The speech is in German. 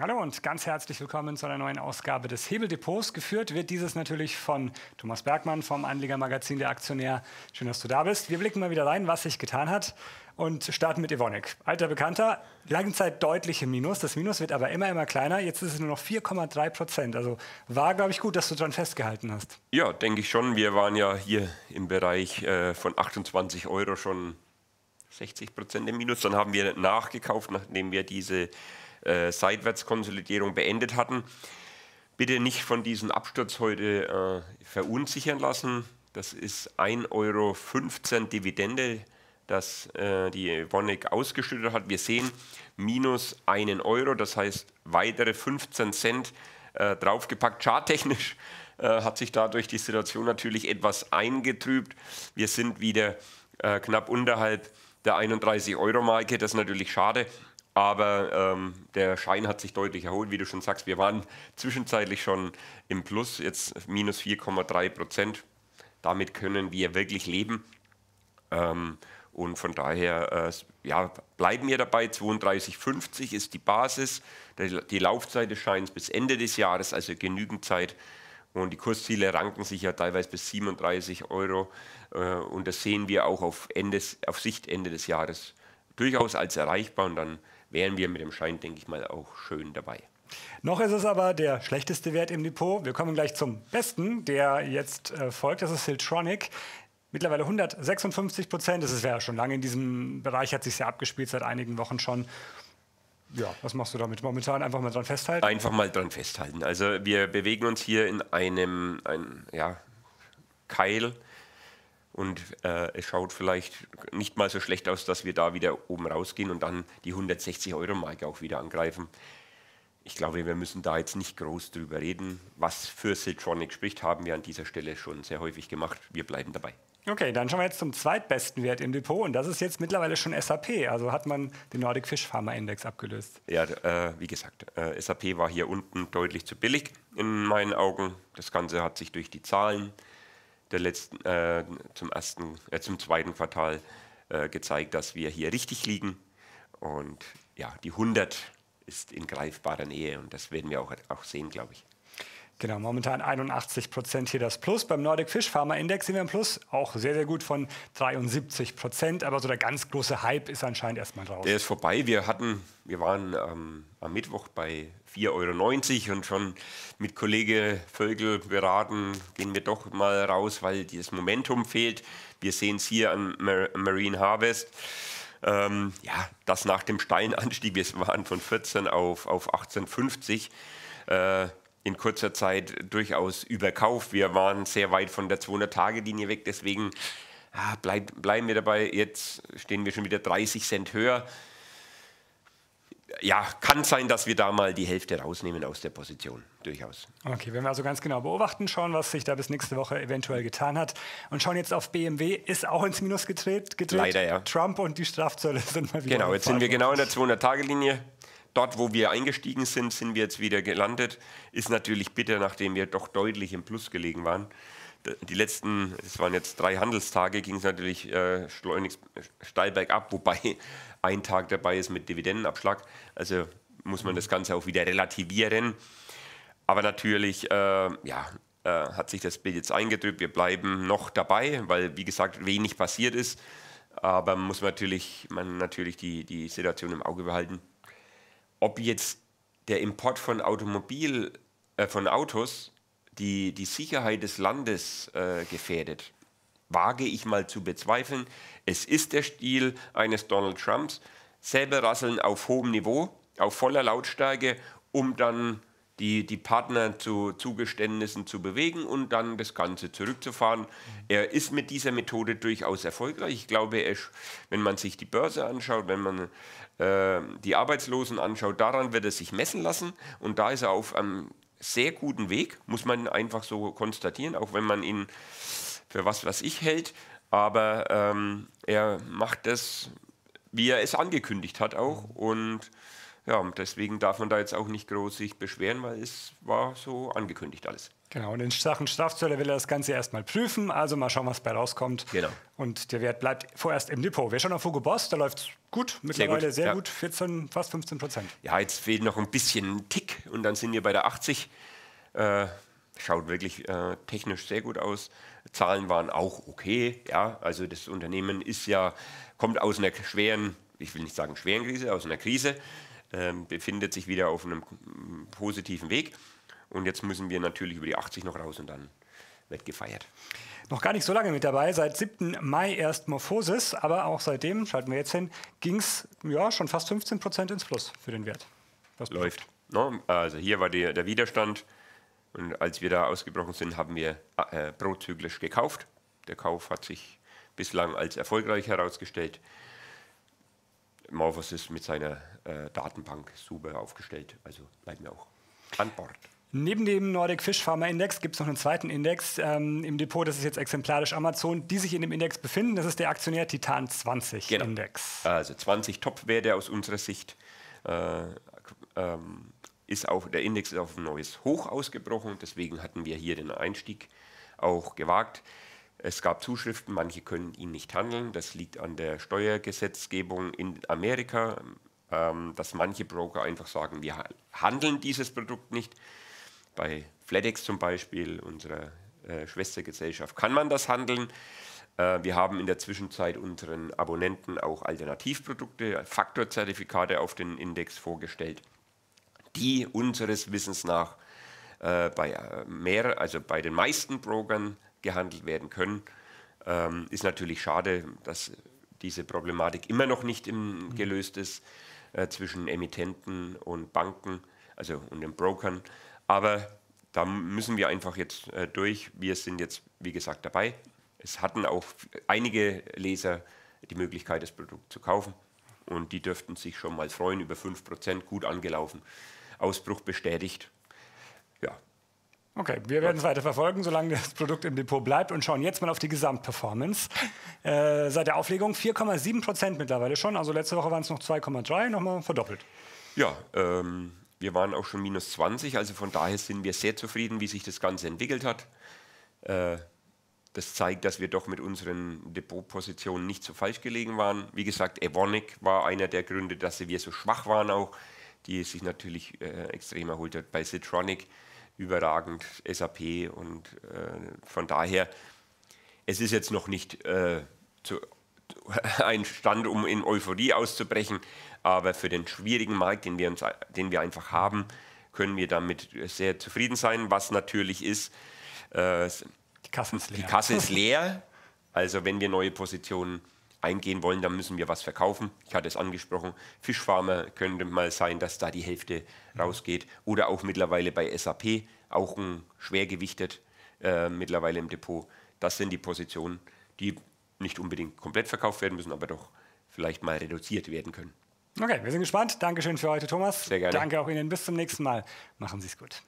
Hallo und ganz herzlich willkommen zu einer neuen Ausgabe des Hebeldepots. Geführt wird dieses natürlich von Thomas Bergmann vom Anlegermagazin Der Aktionär. Schön, dass du da bist. Wir blicken mal wieder rein, was sich getan hat und starten mit Evonik. Alter Bekannter, lange Zeit deutlich im Minus. Das Minus wird aber immer, immer kleiner. Jetzt ist es nur noch 4,3 Prozent. Also war, glaube ich, gut, dass du daran festgehalten hast. Ja, denke ich schon. Wir waren ja hier im Bereich äh, von 28 Euro schon 60 Prozent im Minus. Dann haben wir nachgekauft, nachdem wir diese äh, Seitwärtskonsolidierung beendet hatten. Bitte nicht von diesem Absturz heute äh, verunsichern lassen. Das ist 1,15 Euro Dividende, das äh, die Wonnig ausgeschüttet hat. Wir sehen minus 1 Euro, das heißt weitere 15 Cent äh, draufgepackt. Charttechnisch äh, hat sich dadurch die Situation natürlich etwas eingetrübt. Wir sind wieder äh, knapp unterhalb der 31 Euro Marke. Das ist natürlich schade, aber ähm, der Schein hat sich deutlich erholt, wie du schon sagst. Wir waren zwischenzeitlich schon im Plus, jetzt minus 4,3 Prozent. Damit können wir wirklich leben. Ähm, und von daher äh, ja, bleiben wir dabei. 32,50 ist die Basis. Die Laufzeit des Scheins bis Ende des Jahres, also genügend Zeit. Und die Kursziele ranken sich ja teilweise bis 37 Euro. Äh, und das sehen wir auch auf, Ende, auf Sicht Ende des Jahres durchaus als erreichbar. Und dann wären wir mit dem Schein, denke ich mal, auch schön dabei. Noch ist es aber der schlechteste Wert im Depot. Wir kommen gleich zum besten, der jetzt äh, folgt. Das ist Siltronic. Mittlerweile 156 Prozent. Das ist ja schon lange in diesem Bereich, hat sich sehr abgespielt seit einigen Wochen schon. Ja, was machst du damit? Momentan einfach mal dran festhalten? Einfach mal dran festhalten. Also wir bewegen uns hier in einem ein, ja, Keil und äh, es schaut vielleicht nicht mal so schlecht aus, dass wir da wieder oben rausgehen und dann die 160-Euro-Marke auch wieder angreifen. Ich glaube, wir müssen da jetzt nicht groß drüber reden. Was für Siltronic spricht, haben wir an dieser Stelle schon sehr häufig gemacht. Wir bleiben dabei. Okay, dann schauen wir jetzt zum zweitbesten Wert im Depot und das ist jetzt mittlerweile schon SAP. Also hat man den Nordic Fish Farmer Index abgelöst. Ja, äh, wie gesagt, äh, SAP war hier unten deutlich zu billig in meinen Augen. Das Ganze hat sich durch die Zahlen äh, der letzten, äh, zum, ersten, äh, zum zweiten Quartal äh, gezeigt, dass wir hier richtig liegen. Und ja, die 100 ist in greifbarer Nähe und das werden wir auch, auch sehen, glaube ich. Genau, momentan 81 Prozent hier das Plus. Beim Nordic Fish Pharma Index sind wir im Plus, auch sehr, sehr gut von 73 Prozent. Aber so der ganz große Hype ist anscheinend erstmal raus. Der ist vorbei. Wir hatten, wir waren ähm, am Mittwoch bei 4,90 Euro und schon mit Kollege Vögel beraten, gehen wir doch mal raus, weil dieses Momentum fehlt. Wir sehen es hier an Mar Marine Harvest. Ähm, ja, das nach dem Steinanstieg, wir waren von 14 auf, auf 18,50. Äh, in kurzer Zeit durchaus überkauft. Wir waren sehr weit von der 200-Tage-Linie weg, deswegen ah, bleib, bleiben wir dabei. Jetzt stehen wir schon wieder 30 Cent höher. Ja, kann sein, dass wir da mal die Hälfte rausnehmen aus der Position. Durchaus. Okay, wenn wir also ganz genau beobachten, schauen, was sich da bis nächste Woche eventuell getan hat. Und schauen jetzt auf BMW, ist auch ins Minus gedreht. gedreht. Leider, ja. Trump und die Strafzölle sind mal wieder. Genau, jetzt sind wir genau in der 200-Tage-Linie. Dort, wo wir eingestiegen sind, sind wir jetzt wieder gelandet. Ist natürlich bitter, nachdem wir doch deutlich im Plus gelegen waren. Die letzten, es waren jetzt drei Handelstage, ging es natürlich äh, schleunigst steil bergab, wobei ein Tag dabei ist mit Dividendenabschlag. Also muss man das Ganze auch wieder relativieren. Aber natürlich, äh, ja, äh, hat sich das Bild jetzt eingedrückt. Wir bleiben noch dabei, weil, wie gesagt, wenig passiert ist. Aber muss man natürlich, man natürlich die, die Situation im Auge behalten ob jetzt der Import von Automobil, äh, von Autos die, die Sicherheit des Landes äh, gefährdet, wage ich mal zu bezweifeln. Es ist der Stil eines Donald Trumps, selber rasseln auf hohem Niveau, auf voller Lautstärke, um dann die, die Partner zu Zugeständnissen zu bewegen und dann das Ganze zurückzufahren. Mhm. Er ist mit dieser Methode durchaus erfolgreich. Ich glaube, er, wenn man sich die Börse anschaut, wenn man äh, die Arbeitslosen anschaut, daran wird er sich messen lassen. Und da ist er auf einem sehr guten Weg, muss man einfach so konstatieren, auch wenn man ihn für was, was ich hält. Aber ähm, er macht das, wie er es angekündigt hat auch. Mhm. Und ja, und deswegen darf man da jetzt auch nicht groß sich beschweren, weil es war so angekündigt alles. Genau, und in Sachen Strafzölle will er das Ganze erstmal prüfen. Also mal schauen, was bei rauskommt. Genau. Und der Wert bleibt vorerst im Depot. Wer schon auf Hugo Boss, da läuft es gut, mittlerweile sehr gut, sehr ja. 14, fast 15 Prozent. Ja, jetzt fehlt noch ein bisschen Tick und dann sind wir bei der 80. Äh, schaut wirklich äh, technisch sehr gut aus. Zahlen waren auch okay. Ja, also das Unternehmen ist ja, kommt aus einer schweren, ich will nicht sagen schweren Krise, aus einer Krise. Ähm, befindet sich wieder auf einem positiven Weg. Und jetzt müssen wir natürlich über die 80 noch raus und dann wird gefeiert. Noch gar nicht so lange mit dabei, seit 7. Mai erst Morphosis, aber auch seitdem, schalten wir jetzt hin, ging es ja, schon fast 15 Prozent ins Plus für den Wert. Was Läuft. No? Ne? Also hier war der, der Widerstand und als wir da ausgebrochen sind, haben wir äh, prozyklisch gekauft. Der Kauf hat sich bislang als erfolgreich herausgestellt. Morphos ist mit seiner äh, Datenbank super aufgestellt. Also bleiben wir auch an Bord. Neben dem Nordic Fish Farmer Index gibt es noch einen zweiten Index ähm, im Depot, das ist jetzt exemplarisch Amazon, die sich in dem Index befinden. Das ist der Aktionär Titan 20 genau. Index. Also 20 Top-Werte aus unserer Sicht. Äh, ähm, ist auf, der Index ist auf ein neues Hoch ausgebrochen, deswegen hatten wir hier den Einstieg auch gewagt. Es gab Zuschriften, manche können ihn nicht handeln. Das liegt an der Steuergesetzgebung in Amerika, ähm, dass manche Broker einfach sagen, wir handeln dieses Produkt nicht. Bei FedEx zum Beispiel, unserer äh, Schwestergesellschaft, kann man das handeln. Äh, wir haben in der Zwischenzeit unseren Abonnenten auch Alternativprodukte, Faktorzertifikate auf den Index vorgestellt, die unseres Wissens nach äh, bei, äh, mehr, also bei den meisten Brokern gehandelt werden können. Ähm, ist natürlich schade, dass diese Problematik immer noch nicht im, mhm. gelöst ist äh, zwischen Emittenten und Banken, also und den Brokern. Aber da müssen wir einfach jetzt äh, durch. Wir sind jetzt, wie gesagt, dabei. Es hatten auch einige Leser die Möglichkeit, das Produkt zu kaufen. Und die dürften sich schon mal freuen über 5%, gut angelaufen. Ausbruch bestätigt. Ja, Okay, wir werden es weiter verfolgen, solange das Produkt im Depot bleibt und schauen jetzt mal auf die Gesamtperformance. Äh, seit der Auflegung 4,7 Prozent mittlerweile schon, also letzte Woche waren es noch 2,3, nochmal verdoppelt. Ja, ähm, wir waren auch schon minus 20, also von daher sind wir sehr zufrieden, wie sich das Ganze entwickelt hat. Äh, das zeigt, dass wir doch mit unseren Depotpositionen nicht so falsch gelegen waren. Wie gesagt, Evonik war einer der Gründe, dass wir so schwach waren auch, die sich natürlich äh, extrem erholt hat bei Citronic überragend SAP und äh, von daher, es ist jetzt noch nicht äh, zu, ein Stand, um in Euphorie auszubrechen, aber für den schwierigen Markt, den wir, uns, den wir einfach haben, können wir damit sehr zufrieden sein, was natürlich ist, äh, die, Kasse ist die Kasse ist leer, also wenn wir neue Positionen eingehen wollen, dann müssen wir was verkaufen. Ich hatte es angesprochen, Fischfarmer könnte mal sein, dass da die Hälfte mhm. rausgeht. Oder auch mittlerweile bei SAP, auch ein schwergewichtet äh, mittlerweile im Depot. Das sind die Positionen, die nicht unbedingt komplett verkauft werden müssen, aber doch vielleicht mal reduziert werden können. Okay, wir sind gespannt. Dankeschön für heute, Thomas. Sehr gerne. Danke auch Ihnen. Bis zum nächsten Mal. Machen Sie es gut.